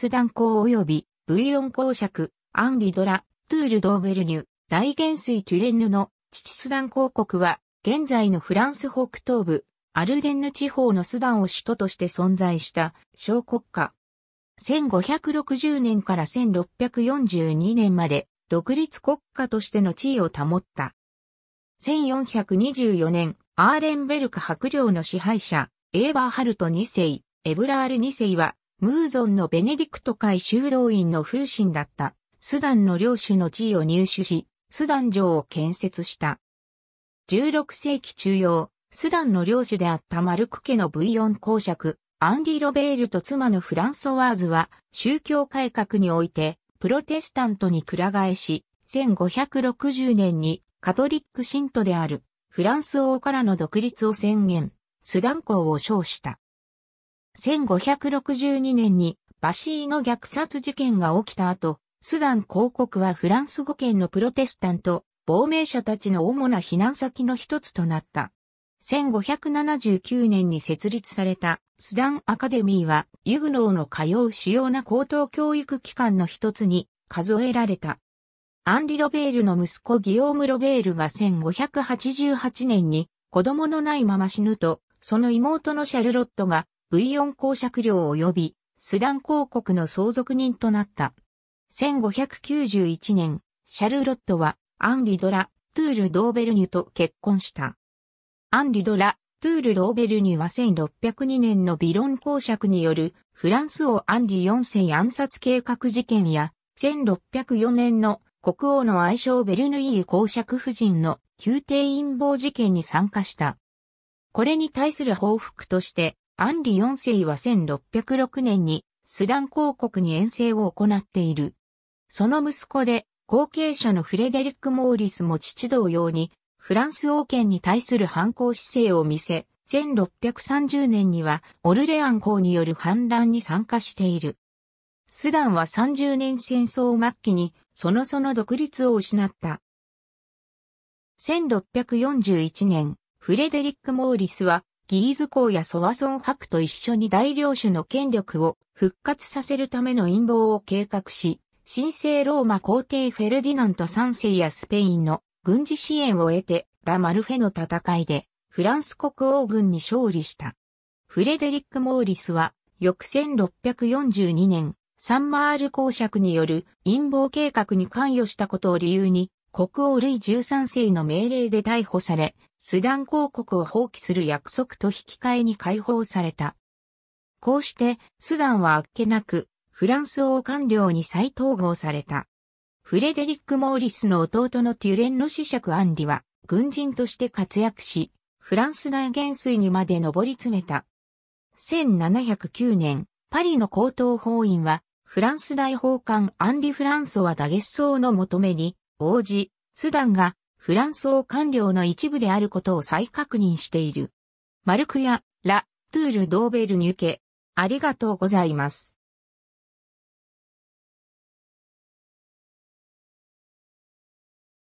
スダン港及びブイヨン公爵、アンリドラ、トゥール・ドーベルニュ、大元帥トゥレンヌの父スダン公国は、現在のフランス北東部、アルデンヌ地方のスダンを首都として存在した小国家。1560年から1642年まで独立国家としての地位を保った。1424年、アーレンベルク白領の支配者、エーバーハルト2世、エブラール2世はムーゾンのベネディクト会修道院の風神だったスダンの領主の地位を入手し、スダン城を建設した。16世紀中央、スダンの領主であったマルク家のブイヨン公爵、アンディ・ロベールと妻のフランソワーズは、宗教改革において、プロテスタントに倶替えし、1560年にカトリック信徒であるフランス王からの独立を宣言、スダン公を称した。1562年にバシーの虐殺事件が起きた後、スダン公国はフランス語圏のプロテスタント、亡命者たちの主な避難先の一つとなった。1579年に設立されたスダンアカデミーはユグノーの通う主要な高等教育機関の一つに数えられた。アンリ・ロベールの息子ギオーム・ロベールが1588年に子供のないまま死ぬと、その妹のシャルロットが V4 公爵領及びスダン公国の相続人となった。1591年、シャルロットはアンリドラ・トゥール・ドーベルニュと結婚した。アンリドラ・トゥール・ドーベルニュは1602年のビロン公爵によるフランス王アンリ4世暗殺計画事件や1604年の国王の愛称ベルヌイユ公爵夫人の宮廷陰謀事件に参加した。これに対する報復として、アンリ4世は1606年にスダン公国に遠征を行っている。その息子で後継者のフレデリック・モーリスも父同様にフランス王権に対する反抗姿勢を見せ、1630年にはオルレアン公による反乱に参加している。スダンは30年戦争末期にそのその独立を失った。1641年、フレデリック・モーリスはギーズ公やソワソン博と一緒に大領主の権力を復活させるための陰謀を計画し、神聖ローマ皇帝フェルディナント3世やスペインの軍事支援を得て、ラ・マルフェの戦いでフランス国王軍に勝利した。フレデリック・モーリスは、翌1642年、サンマール公爵による陰謀計画に関与したことを理由に、国王ルイ13世の命令で逮捕され、スダン公国を放棄する約束と引き換えに解放された。こうして、スダンはあっけなく、フランス王官僚に再統合された。フレデリック・モーリスの弟のテュレンの子爵アンリは、軍人として活躍し、フランス大元帥にまで上り詰めた。1709年、パリの高等法院は、フランス大法官アンリ・フランソワ・ダゲッソーの求めに、応じ、スダンがフランス王官僚の一部であることを再確認している。マルクやラ・トゥール・ドーベルニュケ、ありがとうございます。